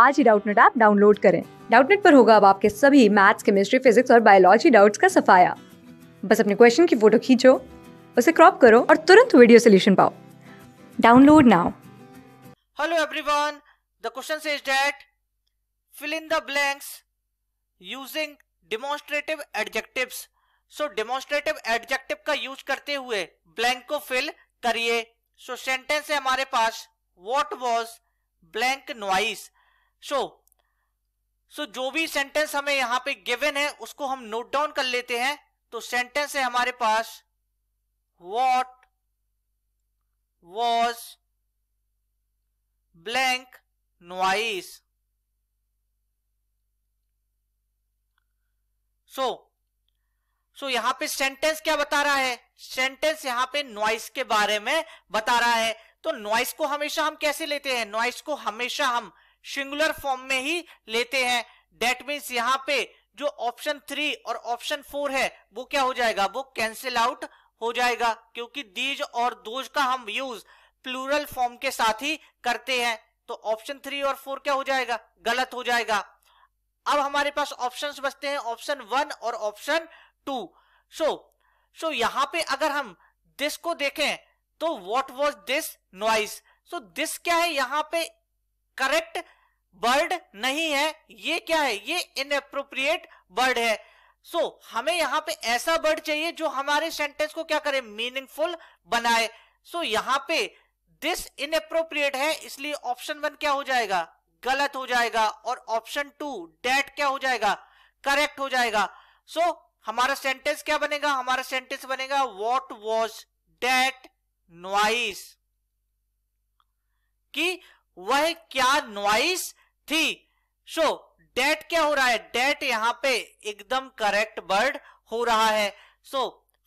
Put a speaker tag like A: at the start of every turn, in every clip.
A: आज ही Doubtnut app download करें डाउटनेट पर होगा अब आपके सभी मैथ्स केमिस्ट्री फिजिक्स और बायोलॉजी डाउट्स का सफाया बस अपने क्वेश्चन की फोटो खींचो उसे क्रॉप करो और तुरंत वीडियो सोल्यूशन पाओ download now
B: hello everyone the question is that fill in the blanks using demonstrative adjectives so demonstrative adjective का यूज करते हुए ब्लैंक को फिल करिए सो सेंटेंस है हमारे पास what was blank noise so so जो भी सेंटेंस हमें यहां पे गिवन है उसको हम नोट डाउन कर लेते हैं तो सेंटेंस है हमारे पास what was blank noise so so यहां पे सेंटेंस क्या बता रहा है सेंटेंस यहां पे नॉइस के बारे में बता रहा है तो नॉइस को हमेशा हम कैसे लेते हैं नॉइस को हमेशा हम सिंगुलर फॉर्म में ही लेते हैं डेट मीन्स यहाँ पे जो ऑप्शन थ्री और ऑप्शन फोर है वो क्या हो जाएगा वो कैंसिल आउट हो जाएगा क्योंकि दीज और दोज का हम यूज प्लूरल फॉर्म के साथ ही करते हैं तो ऑप्शन थ्री और फोर क्या हो जाएगा गलत हो जाएगा अब हमारे पास ऑप्शंस बचते हैं ऑप्शन वन और ऑप्शन टू सो सो यहां पे अगर हम दिस को देखें तो what was this noise so this क्या है यहां पे करेक्ट वर्ड नहीं है ये क्या है ये इनएप्रोप्रिएट वर्ड है सो so, हमें यहां पे ऐसा वर्ड चाहिए जो हमारे सेंटेंस को क्या करे मीनिंगफुल बनाए सो so, यहां पे दिस इनएप्रोप्रिएट है इसलिए ऑप्शन वन क्या हो जाएगा गलत हो जाएगा और ऑप्शन टू डेट क्या हो जाएगा करेक्ट हो जाएगा सो so, हमारा सेंटेंस क्या बनेगा हमारा सेंटेंस बनेगा वॉट वॉज डेट नॉइस कि वह क्या नॉइस थी सो so, डेट क्या हो रहा है डेट यहाँ पे एकदम करेक्ट वर्ड हो रहा है सो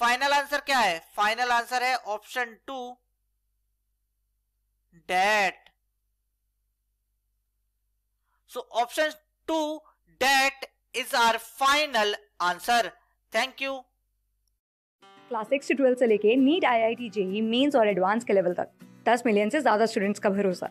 B: फाइनल आंसर क्या है फाइनल आंसर है option two that so option two that is our final answer thank you
A: class six से ट्वेल्थ से लेके NEET I I T JEE mains और एडवांस के लेवल तक दस मिलियन से ज्यादा स्टूडेंट्स का भरोसा